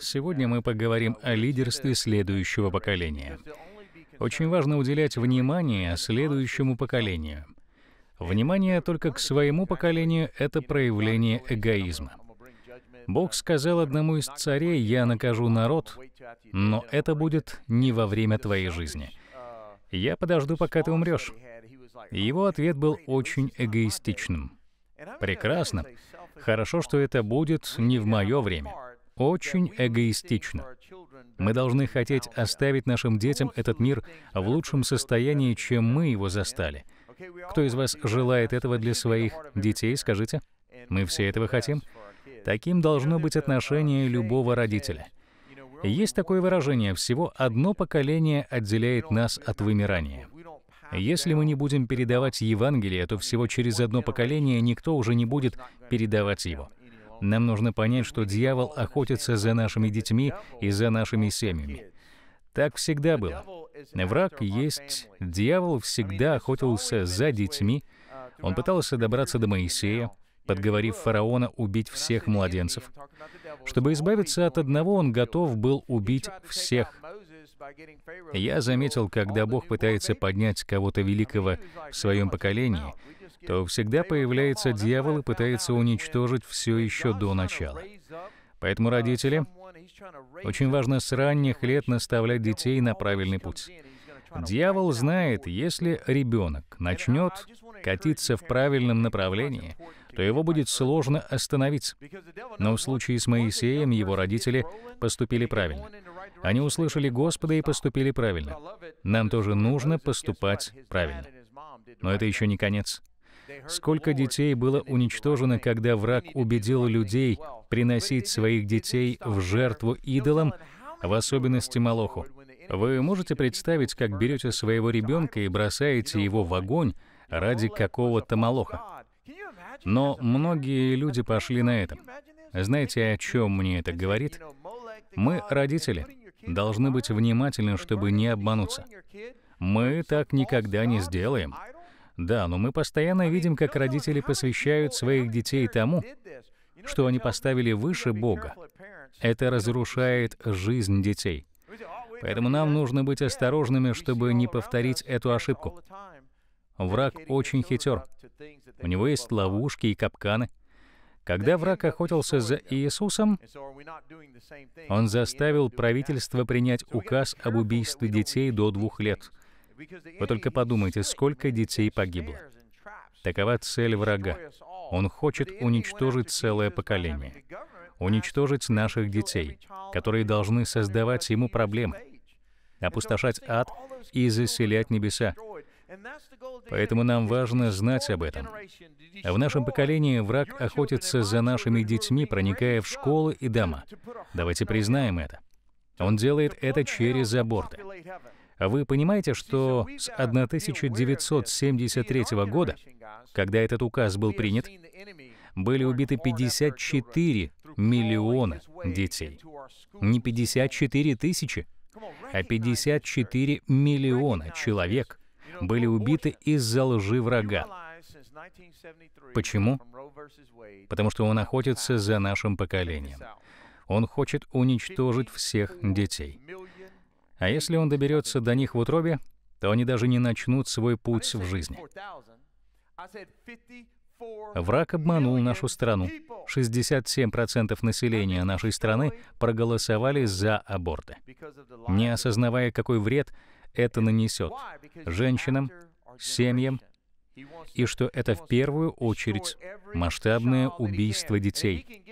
Сегодня мы поговорим о лидерстве следующего поколения. Очень важно уделять внимание следующему поколению. Внимание только к своему поколению — это проявление эгоизма. Бог uh, сказал одному из царей, «Я накажу народ, но это будет не во время твоей жизни. Uh, Я подожду, пока ты умрешь». Oh, Его ответ был очень эгоистичным. Прекрасно. Хорошо, что это будет не в мое время. Очень эгоистично. Мы должны хотеть оставить нашим детям этот мир в лучшем состоянии, чем мы его застали. Кто из вас желает этого для своих детей, скажите? Мы все этого хотим. Таким должно быть отношение любого родителя. Есть такое выражение, всего одно поколение отделяет нас от вымирания. Если мы не будем передавать Евангелие, то всего через одно поколение никто уже не будет передавать его. Нам нужно понять, что дьявол охотится за нашими детьми и за нашими семьями. Так всегда было. Враг есть, дьявол всегда охотился за детьми. Он пытался добраться до Моисея, подговорив фараона убить всех младенцев. Чтобы избавиться от одного, он готов был убить всех. Я заметил, когда Бог пытается поднять кого-то великого в своем поколении, то всегда появляется дьявол и пытается уничтожить все еще до начала. Поэтому родители, очень важно с ранних лет наставлять детей на правильный путь. Дьявол знает, если ребенок начнет катиться в правильном направлении, то его будет сложно остановить. Но в случае с Моисеем его родители поступили правильно. Они услышали Господа и поступили правильно. Нам тоже нужно поступать правильно. Но это еще не конец. Сколько детей было уничтожено, когда враг убедил людей приносить своих детей в жертву идолам, в особенности Молоху. Вы можете представить, как берете своего ребенка и бросаете его в огонь ради какого-то молоха? Но многие люди пошли на это. Знаете, о чем мне это говорит? Мы, родители, должны быть внимательны, чтобы не обмануться. Мы так никогда не сделаем. Да, но мы постоянно видим, как родители посвящают своих детей тому, что они поставили выше Бога. Это разрушает жизнь детей. Поэтому нам нужно быть осторожными, чтобы не повторить эту ошибку. Враг очень хитер. У него есть ловушки и капканы. Когда враг охотился за Иисусом, он заставил правительство принять указ об убийстве детей до двух лет. Вы только подумайте, сколько детей погибло. Такова цель врага. Он хочет уничтожить целое поколение уничтожить наших детей, которые должны создавать ему проблемы, опустошать ад и заселять небеса. Поэтому нам важно знать об этом. А в нашем поколении враг охотится за нашими детьми, проникая в школы и дома. Давайте признаем это. Он делает это через аборты. А вы понимаете, что с 1973 года, когда этот указ был принят, были убиты 54 миллиона детей. Не 54 тысячи, а 54 миллиона человек были убиты из-за лжи врага. Почему? Потому что он охотится за нашим поколением. Он хочет уничтожить всех детей. А если он доберется до них в утробе, то они даже не начнут свой путь в жизни. Враг обманул нашу страну. 67% населения нашей страны проголосовали за аборты, не осознавая, какой вред это нанесет женщинам, семьям, и что это в первую очередь масштабное убийство детей,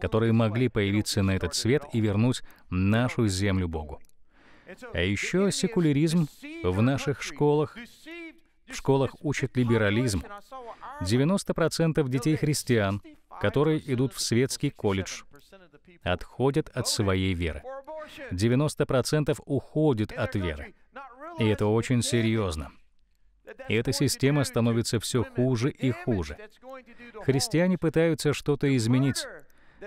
которые могли появиться на этот свет и вернуть нашу землю Богу. А еще секуляризм в наших школах в школах учат либерализм. 90% детей христиан, которые идут в светский колледж, отходят от своей веры. 90% уходит от веры. И это очень серьезно. И эта система становится все хуже и хуже. Христиане пытаются что-то изменить.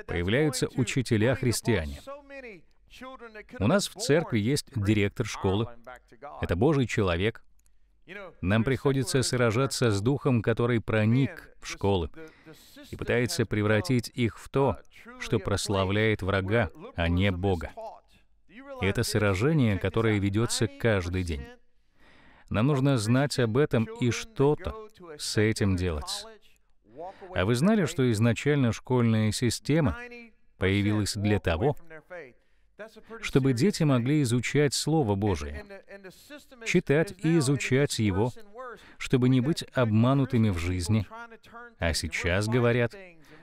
Появляются учителя-христиане. У нас в церкви есть директор школы. Это Божий человек, нам приходится сражаться с духом, который проник в школы и пытается превратить их в то, что прославляет врага, а не Бога. это сражение, которое ведется каждый день. Нам нужно знать об этом и что-то с этим делать. А вы знали, что изначально школьная система появилась для того, чтобы дети могли изучать Слово Божие, читать и изучать его, чтобы не быть обманутыми в жизни. А сейчас говорят,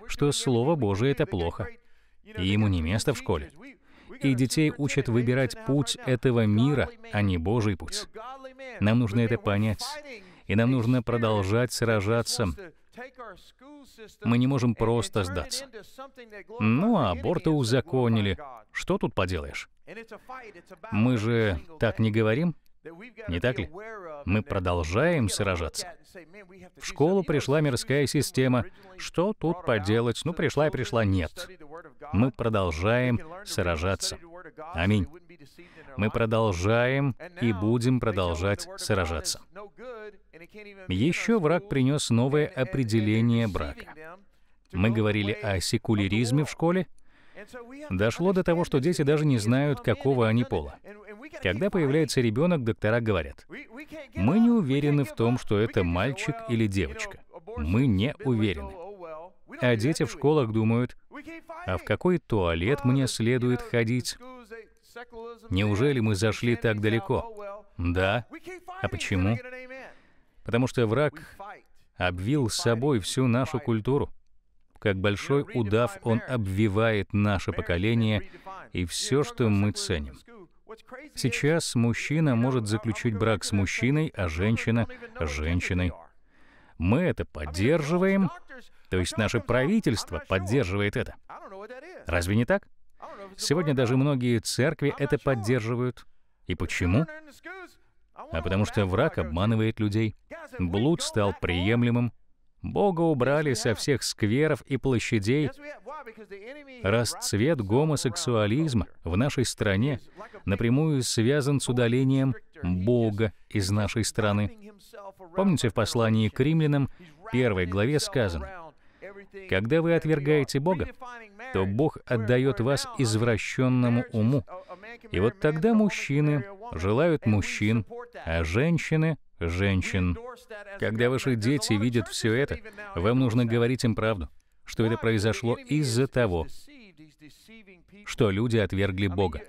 что Слово Божие — это плохо, и ему не место в школе. И детей учат выбирать путь этого мира, а не Божий путь. Нам нужно это понять, и нам нужно продолжать сражаться мы не можем просто сдаться. Ну, а аборты узаконили. Что тут поделаешь? Мы же так не говорим, не так ли? Мы продолжаем сражаться. В школу пришла мирская система. Что тут поделать? Ну, пришла и пришла. Нет. Мы продолжаем сражаться. Аминь. Мы продолжаем и будем продолжать сражаться. Еще враг принес новое определение брака. Мы говорили о секуляризме в школе. Дошло до того, что дети даже не знают, какого они пола. Когда появляется ребенок, доктора говорят, мы не уверены в том, что это мальчик или девочка. Мы не уверены. А дети в школах думают, а в какой туалет мне следует ходить? Неужели мы зашли так далеко? Да. А почему? потому что враг обвил с собой всю нашу культуру. Как большой удав он обвивает наше поколение и все, что мы ценим. Сейчас мужчина может заключить брак с мужчиной, а женщина — с женщиной. Мы это поддерживаем, то есть наше правительство поддерживает это. Разве не так? Сегодня даже многие церкви это поддерживают. И почему? а потому что враг обманывает людей. Блуд стал приемлемым. Бога убрали со всех скверов и площадей. Расцвет гомосексуализма в нашей стране напрямую связан с удалением Бога из нашей страны. Помните, в послании к римлянам, первой главе сказано, когда вы отвергаете Бога, то Бог отдает вас извращенному уму. И вот тогда мужчины желают мужчин, а женщины — женщин. Когда ваши дети видят все это, вам нужно говорить им правду, что это произошло из-за того, что люди отвергли Бога.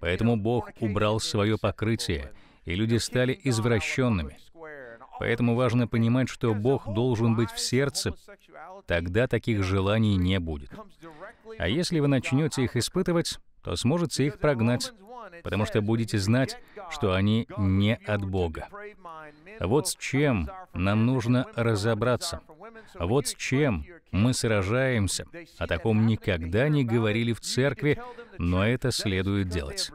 Поэтому Бог убрал свое покрытие, и люди стали извращенными. Поэтому важно понимать, что Бог должен быть в сердце, тогда таких желаний не будет. А если вы начнете их испытывать, то сможете их прогнать, потому что будете знать, что они не от Бога. Вот с чем нам нужно разобраться. Вот с чем мы сражаемся. О таком никогда не говорили в церкви, но это следует делать.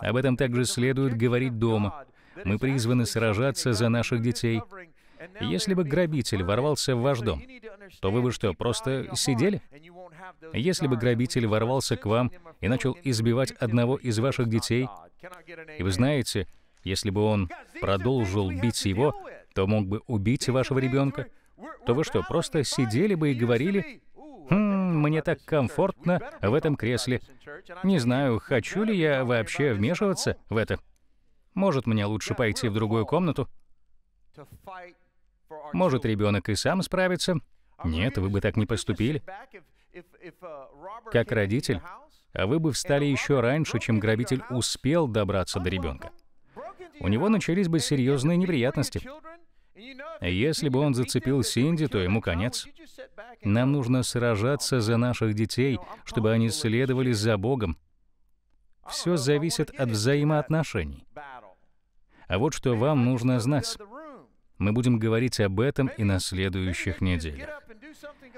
Об этом также следует говорить дома, мы призваны сражаться за наших детей. Если бы грабитель ворвался в ваш дом, то вы бы что, просто сидели? Если бы грабитель ворвался к вам и начал избивать одного из ваших детей, и вы знаете, если бы он продолжил бить его, то мог бы убить вашего ребенка, то вы что, просто сидели бы и говорили, «Хм, мне так комфортно в этом кресле. Не знаю, хочу ли я вообще вмешиваться в это». Может, мне лучше пойти в другую комнату? Может, ребенок и сам справится? Нет, вы бы так не поступили. Как родитель, а вы бы встали еще раньше, чем грабитель успел добраться до ребенка. У него начались бы серьезные неприятности. Если бы он зацепил Синди, то ему конец. Нам нужно сражаться за наших детей, чтобы они следовали за Богом. Все зависит от взаимоотношений. А вот что вам нужно знать. Мы будем говорить об этом и на следующих неделях.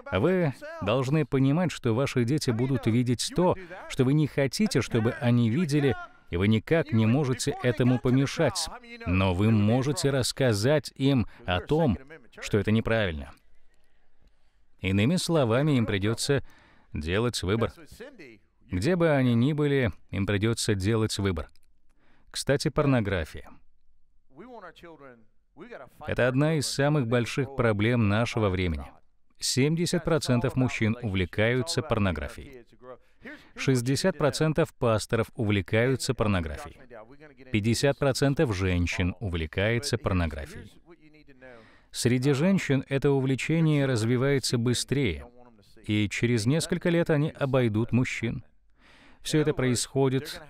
А вы должны понимать, что ваши дети будут видеть то, что вы не хотите, чтобы они видели, и вы никак не можете этому помешать. Но вы можете рассказать им о том, что это неправильно. Иными словами, им придется делать выбор. Где бы они ни были, им придется делать выбор. Кстати, порнография. Это одна из самых больших проблем нашего времени. 70% мужчин увлекаются порнографией. 60% пасторов увлекаются порнографией. 50% женщин увлекается порнографией. Среди uh, женщин это увлечение развивается быстрее, и через несколько лет они обойдут мужчин. Все это происходит,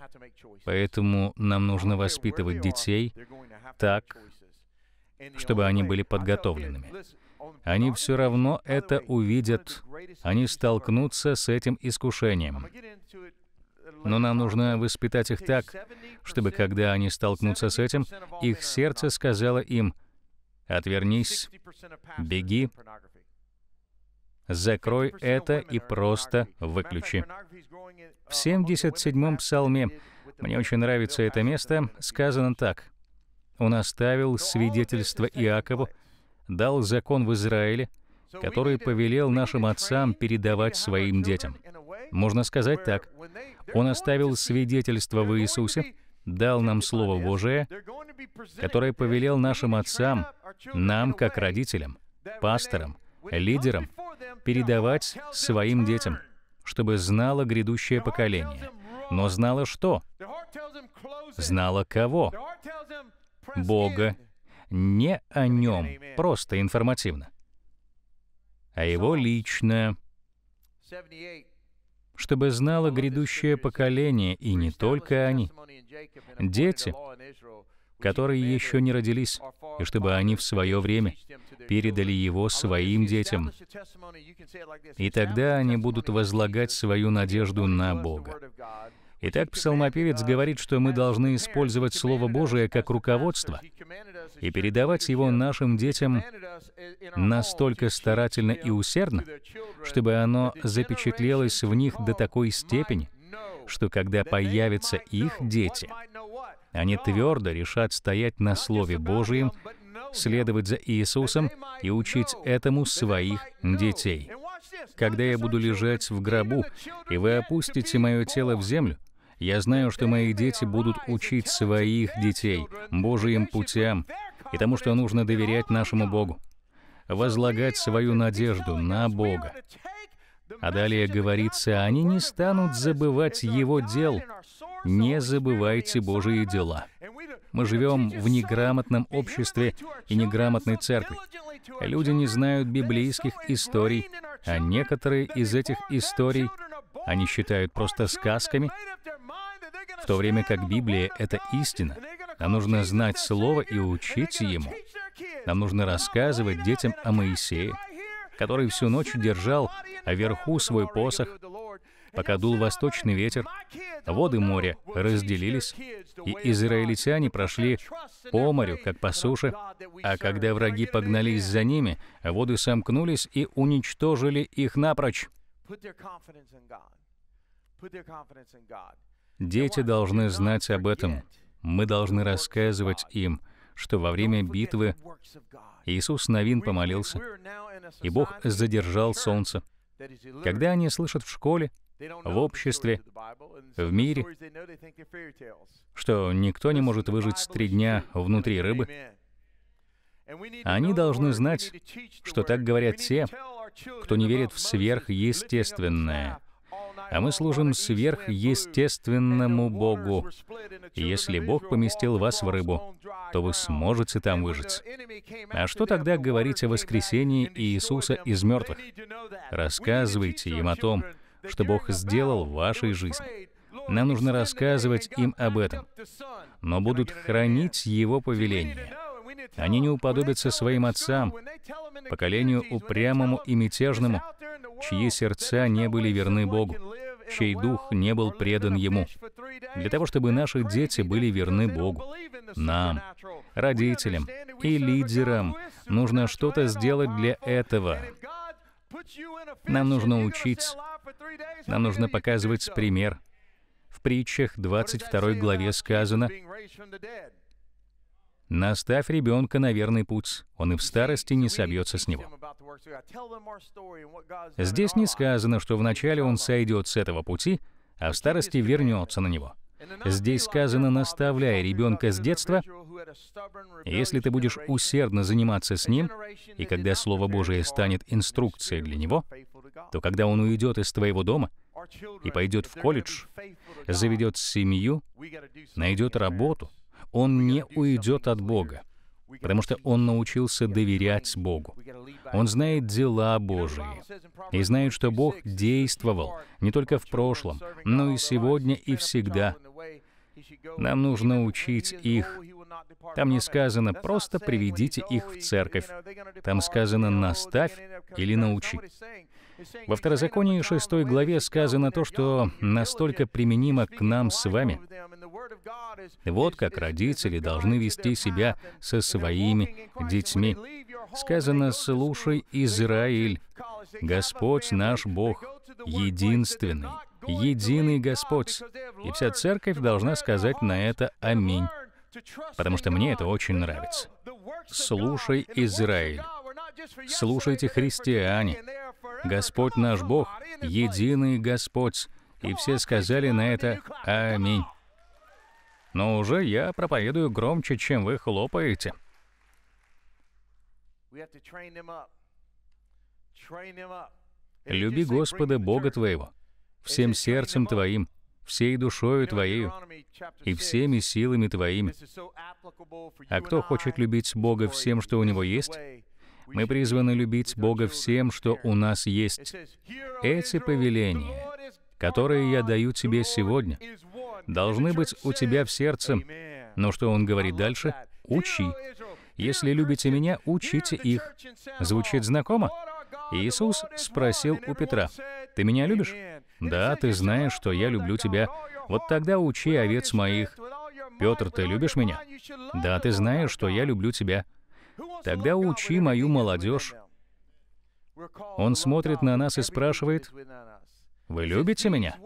поэтому нам нужно воспитывать детей так, чтобы они были подготовленными. Они все равно это увидят, они столкнутся с этим искушением. Но нам нужно воспитать их так, чтобы когда они столкнутся с этим, их сердце сказало им «Отвернись, беги, закрой это и просто выключи». В 77-м псалме, мне очень нравится это место, сказано так. «Он оставил свидетельство Иакову, дал закон в Израиле, который повелел нашим отцам передавать своим детям». Можно сказать так. Он оставил свидетельство в Иисусе, дал нам Слово Божие, которое повелел нашим отцам, нам как родителям, пасторам, лидерам, передавать своим детям чтобы знало грядущее поколение. Но знало что? Знало кого? Бога. Не о нем, просто информативно. А его лично. Чтобы знало грядущее поколение, и не только они. Дети которые еще не родились, и чтобы они в свое время передали его своим детям. И тогда они будут возлагать свою надежду на Бога. Итак, псалмопевец говорит, что мы должны использовать Слово Божие как руководство и передавать его нашим детям настолько старательно и усердно, чтобы оно запечатлелось в них до такой степени, что когда появятся их дети, они твердо решат стоять на Слове Божьем, следовать за Иисусом и учить этому своих детей. Когда я буду лежать в гробу, и вы опустите мое тело в землю, я знаю, что мои дети будут учить своих детей, Божьим путям, и тому, что нужно доверять нашему Богу, возлагать свою надежду на Бога. А далее говорится, они не станут забывать Его дел. Не забывайте Божьи дела. Мы живем в неграмотном обществе и неграмотной церкви. Люди не знают библейских историй, а некоторые из этих историй они считают просто сказками, в то время как Библия — это истина. Нам нужно знать Слово и учить ему. Нам нужно рассказывать детям о Моисее, который всю ночь держал вверху свой посох, пока дул восточный ветер, воды моря разделились, и израильтяне прошли по морю, как по суше, а когда враги погнались за ними, воды сомкнулись и уничтожили их напрочь. Дети должны знать об этом. Мы должны рассказывать им — что во время битвы Иисус Новин помолился, и Бог задержал солнце. Когда они слышат в школе, в обществе, в мире, что никто не может выжить с три дня внутри рыбы, они должны знать, что так говорят те, кто не верит в сверхъестественное а мы служим сверхъестественному Богу. если Бог поместил вас в рыбу, то вы сможете там выжить. А что тогда говорить о воскресении Иисуса из мертвых? Рассказывайте им о том, что Бог сделал в вашей жизни. Нам нужно рассказывать им об этом, но будут хранить Его повеление. Они не уподобятся своим отцам, поколению упрямому и мятежному, чьи сердца не были верны Богу, чей дух не был предан Ему. Для того, чтобы наши дети были верны Богу, нам, родителям и лидерам, нужно что-то сделать для этого. Нам нужно учить, нам нужно показывать пример. В притчах 22 главе сказано, Наставь ребенка на верный путь, он и в старости не собьется с него. Здесь не сказано, что вначале он сойдет с этого пути, а в старости вернется на него. Здесь сказано, наставляя ребенка с детства, если ты будешь усердно заниматься с ним, и когда Слово Божие станет инструкцией для него, то когда он уйдет из твоего дома и пойдет в колледж, заведет семью, найдет работу — он не уйдет от Бога, потому что он научился доверять Богу. Он знает дела Божии и знает, что Бог действовал не только в прошлом, но и сегодня и всегда. Нам нужно учить их. Там не сказано «просто приведите их в церковь». Там сказано «наставь» или «научи». Во Второзаконии 6 главе сказано то, что настолько применимо к нам с вами. Вот как родители должны вести себя со своими детьми. Сказано, «Слушай, Израиль, Господь наш Бог, единственный, единый Господь». И вся церковь должна сказать на это «Аминь», потому что мне это очень нравится. «Слушай, Израиль». Слушайте, христиане, Господь наш Бог, единый Господь. И все сказали на это «Аминь». Но уже я проповедую громче, чем вы хлопаете. «Люби Господа Бога твоего, всем сердцем твоим, всей душою твоею и всеми силами твоими». А кто хочет любить Бога всем, что у него есть, мы призваны любить Бога всем, что у нас есть. Эти повеления, которые я даю тебе сегодня, должны быть у тебя в сердце. Но что он говорит дальше? Учи. Если любите меня, учите их. Звучит знакомо? Иисус спросил у Петра, «Ты меня любишь?» «Да, ты знаешь, что я люблю тебя. Вот тогда учи овец моих». «Петр, ты любишь меня?» «Да, ты знаешь, что я люблю тебя». Тогда учи мою молодежь. Он смотрит на нас и спрашивает, «Вы любите меня?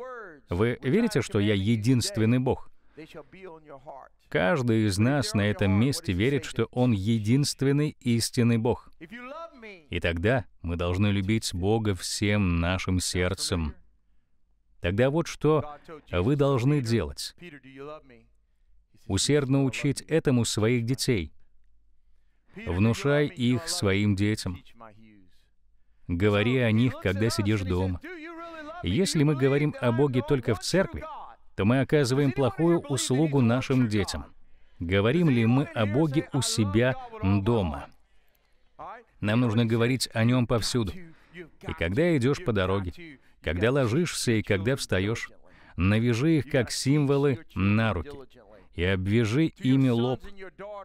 Вы верите, что я единственный Бог?» Каждый из нас на этом месте верит, что Он единственный истинный Бог. И тогда мы должны любить Бога всем нашим сердцем. Тогда вот что вы должны делать. Усердно учить этому своих детей. Внушай их своим детям. Говори о них, когда сидишь дома. Если мы говорим о Боге только в церкви, то мы оказываем плохую услугу нашим детям. Говорим ли мы о Боге у себя дома? Нам нужно говорить о Нем повсюду. И когда идешь по дороге, когда ложишься и когда встаешь, навяжи их как символы на руки и обвяжи ими лоб,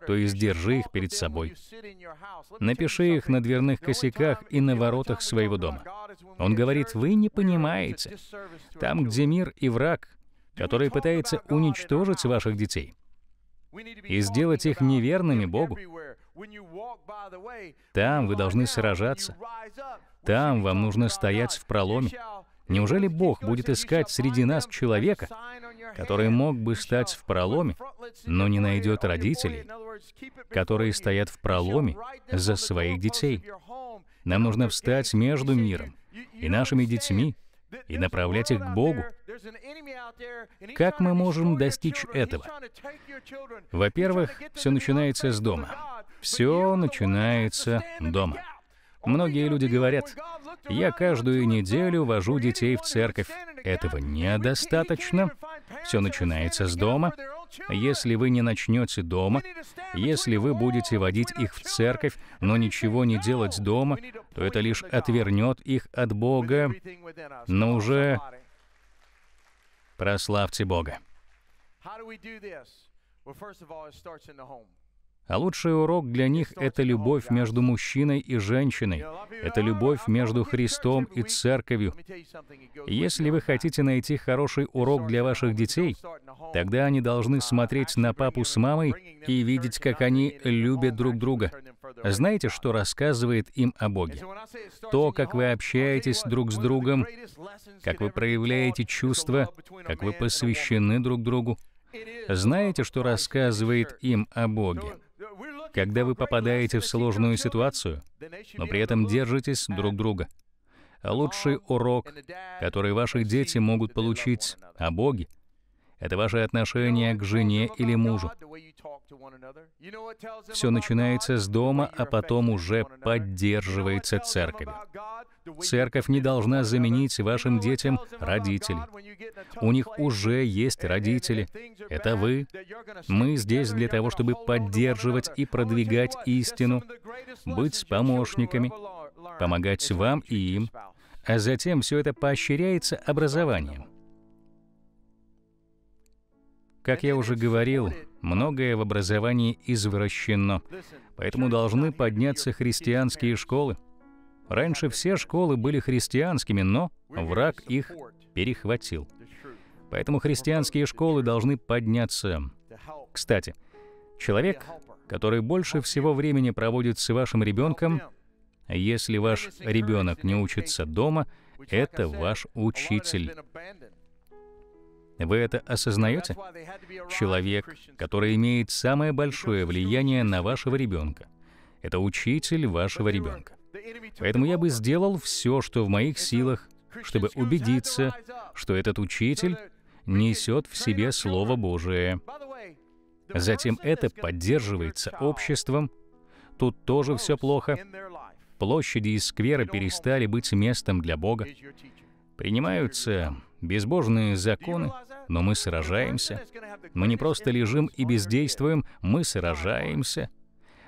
то есть держи их перед собой. Напиши их на дверных косяках и на воротах своего дома. Он говорит, вы не понимаете. Там, где мир и враг, который пытается уничтожить ваших детей и сделать их неверными Богу. Там вы должны сражаться. Там вам нужно стоять в проломе. Неужели Бог будет искать среди нас человека, который мог бы стать в проломе, но не найдет родителей, которые стоят в проломе за своих детей? Нам нужно встать между миром и нашими детьми и направлять их к Богу. Как мы можем достичь этого? Во-первых, все начинается с дома. Все начинается дома. Многие люди говорят, я каждую неделю вожу детей в церковь. Этого недостаточно. Все начинается с дома. Если вы не начнете дома, если вы будете водить их в церковь, но ничего не делать дома, то это лишь отвернет их от Бога. Но уже прославьте Бога. How do we do this? Well, first of all, it starts in the home. А лучший урок для них — это любовь между мужчиной и женщиной. Это любовь между Христом и Церковью. Если вы хотите найти хороший урок для ваших детей, тогда они должны смотреть на папу с мамой и видеть, как они любят друг друга. Знаете, что рассказывает им о Боге? То, как вы общаетесь друг с другом, как вы проявляете чувства, как вы посвящены друг другу. Знаете, что рассказывает им о Боге? когда вы попадаете в сложную ситуацию, но при этом держитесь друг друга. А лучший урок, который ваши дети могут получить о Боге, это ваше отношение к жене или мужу. Все начинается с дома, а потом уже поддерживается церковью. Церковь не должна заменить вашим детям родителей. У них уже есть родители. Это вы. Мы здесь для того, чтобы поддерживать и продвигать истину, быть помощниками, помогать вам и им, а затем все это поощряется образованием. Как я уже говорил, многое в образовании извращено, поэтому должны подняться христианские школы. Раньше все школы были христианскими, но враг их перехватил. Поэтому христианские школы должны подняться. Кстати, человек, который больше всего времени проводит с вашим ребенком, если ваш ребенок не учится дома, это ваш учитель. Вы это осознаете? Человек, который имеет самое большое влияние на вашего ребенка. Это учитель вашего ребенка. Поэтому я бы сделал все, что в моих силах, чтобы убедиться, что этот учитель несет в себе Слово Божие. Затем это поддерживается обществом. Тут тоже все плохо. Площади и скверы перестали быть местом для Бога. Принимаются безбожные законы, но мы сражаемся. Мы не просто лежим и бездействуем, мы сражаемся.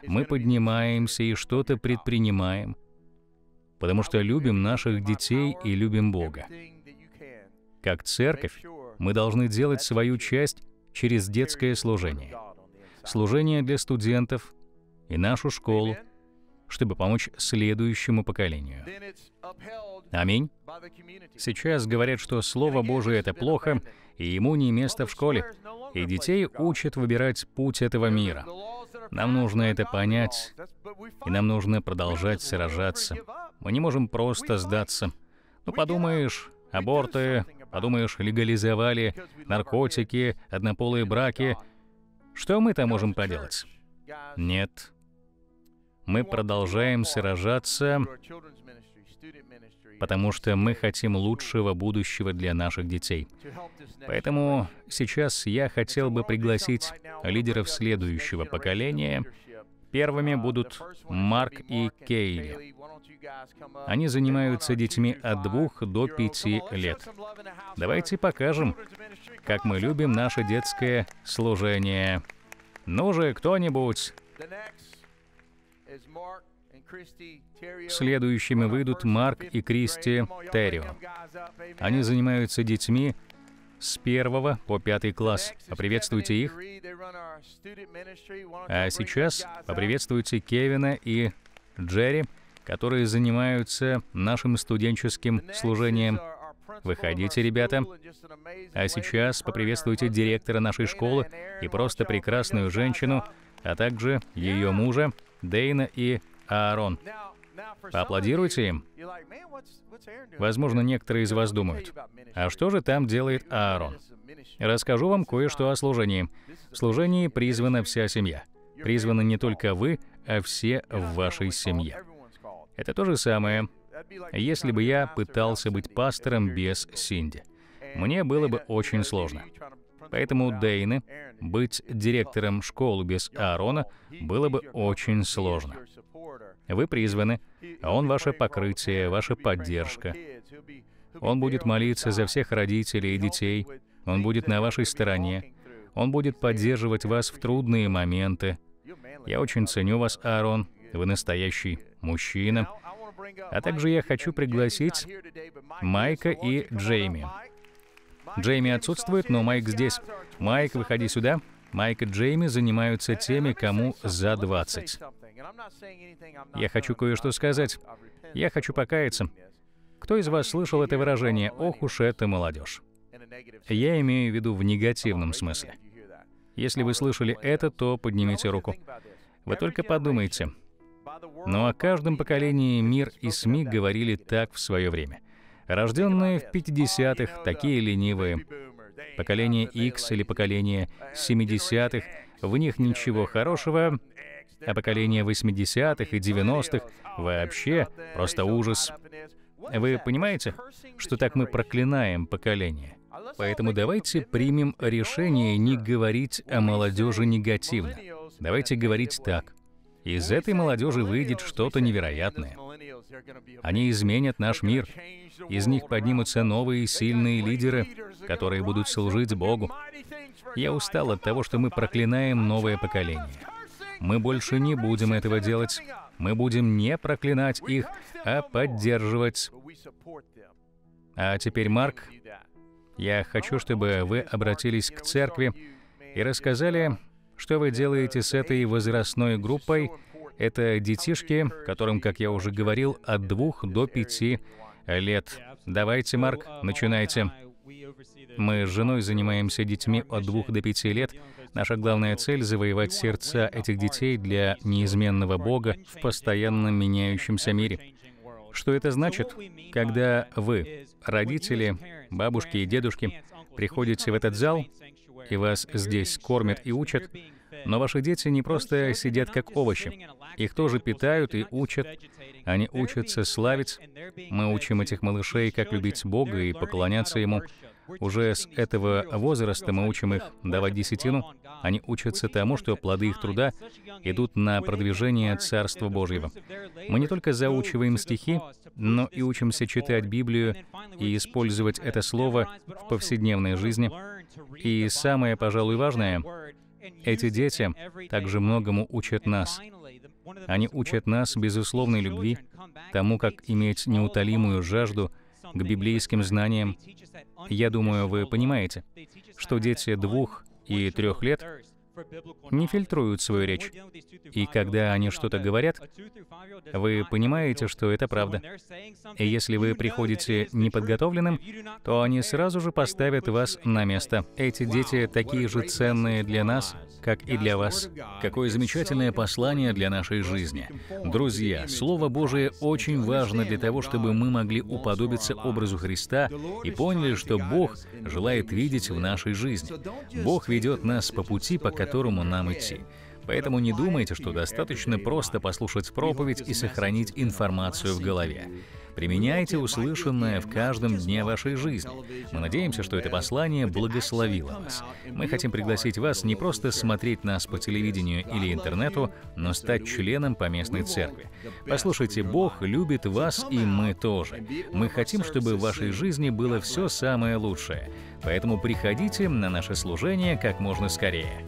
Мы поднимаемся и что-то предпринимаем, потому что любим наших детей и любим Бога. Как церковь, мы должны делать свою часть через детское служение. Служение для студентов и нашу школу, чтобы помочь следующему поколению. Аминь. Сейчас говорят, что Слово Божие — это плохо, и ему не место в школе. И детей учат выбирать путь этого мира. Нам нужно это понять, и нам нужно продолжать сражаться. Мы не можем просто сдаться. Ну, подумаешь, аборты, подумаешь, легализовали, наркотики, однополые браки. Что мы там можем поделать? Нет. Мы продолжаем сражаться потому что мы хотим лучшего будущего для наших детей. Поэтому сейчас я хотел бы пригласить лидеров следующего поколения. Первыми будут Марк и Кейли. Они занимаются детьми от двух до пяти лет. Давайте покажем, как мы любим наше детское служение. Ну же, кто-нибудь. is Следующими выйдут Марк и Кристи Террио. Они занимаются детьми с 1 по 5 класс. Поприветствуйте их. А сейчас поприветствуйте Кевина и Джерри, которые занимаются нашим студенческим служением. Выходите, ребята. А сейчас поприветствуйте директора нашей школы и просто прекрасную женщину, а также ее мужа Дейна и Аарон. Поаплодируйте им. Возможно, некоторые из вас думают, а что же там делает Аарон? Расскажу вам кое-что о служении. В служении призвана вся семья. Призваны не только вы, а все в вашей семье. Это то же самое, если бы я пытался быть пастором без Синди. Мне было бы очень сложно. Поэтому Дейны быть директором школы без Аарона было бы очень сложно. Вы призваны, а Он ваше покрытие, ваша поддержка. Он будет молиться за всех родителей и детей. Он будет на вашей стороне. Он будет поддерживать вас в трудные моменты. Я очень ценю вас, Аарон. Вы настоящий мужчина. А также я хочу пригласить Майка и Джейми. Джейми отсутствует, но Майк здесь. Майк, выходи сюда. Майк и Джейми занимаются теми, кому за 20. Я хочу кое-что сказать. Я хочу покаяться. Кто из вас слышал это выражение «Ох уж это молодежь»? Я имею в виду в негативном смысле. Если вы слышали это, то поднимите руку. Вы только подумайте. Но ну, о каждом поколении мир и СМИ говорили так в свое время. Рожденные в 50-х, такие ленивые, Поколение X или поколение 70-х, в них ничего хорошего, а поколение 80-х и 90-х вообще просто ужас. Вы понимаете, что так мы проклинаем поколение? Поэтому давайте примем решение не говорить о молодежи негативно. Давайте говорить так. Из этой молодежи выйдет что-то невероятное. Они изменят наш мир. Из них поднимутся новые сильные лидеры, которые будут служить Богу. Я устал от того, что мы проклинаем новое поколение. Мы больше не будем этого делать. Мы будем не проклинать их, а поддерживать. А теперь, Марк, я хочу, чтобы вы обратились к церкви и рассказали, что вы делаете с этой возрастной группой, это детишки, которым, как я уже говорил, от двух до пяти лет. Давайте, Марк, начинайте. Мы с женой занимаемся детьми от двух до пяти лет. Наша главная цель — завоевать сердца этих детей для неизменного Бога в постоянно меняющемся мире. Что это значит? Когда вы, родители, бабушки и дедушки, приходите в этот зал, и вас здесь кормят и учат, но ваши дети не просто сидят как овощи. Их тоже питают и учат. Они учатся славить. Мы учим этих малышей, как любить Бога и поклоняться Ему. Уже с этого возраста мы учим их давать десятину. Они учатся тому, что плоды их труда идут на продвижение Царства Божьего. Мы не только заучиваем стихи, но и учимся читать Библию и использовать это слово в повседневной жизни. И самое, пожалуй, важное, эти дети также многому учат нас. Они учат нас безусловной любви, тому, как иметь неутолимую жажду к библейским знаниям. Я думаю, вы понимаете, что дети двух и трех лет не фильтруют свою речь. И когда они что-то говорят, вы понимаете, что это правда. И если вы приходите неподготовленным, то они сразу же поставят вас на место. Эти дети такие же ценные для нас, как и для вас. Какое замечательное послание для нашей жизни. Друзья, Слово Божие очень важно для того, чтобы мы могли уподобиться образу Христа и поняли, что Бог желает видеть в нашей жизни. Бог ведет нас по пути, по которому которому нам идти. Поэтому не думайте, что достаточно просто послушать проповедь и сохранить информацию в голове. Применяйте услышанное в каждом дне вашей жизни. Мы надеемся, что это послание благословило вас. Мы хотим пригласить вас не просто смотреть нас по телевидению или интернету, но стать членом по местной церкви. Послушайте, Бог любит вас, и мы тоже. Мы хотим, чтобы в вашей жизни было все самое лучшее. Поэтому приходите на наше служение как можно скорее.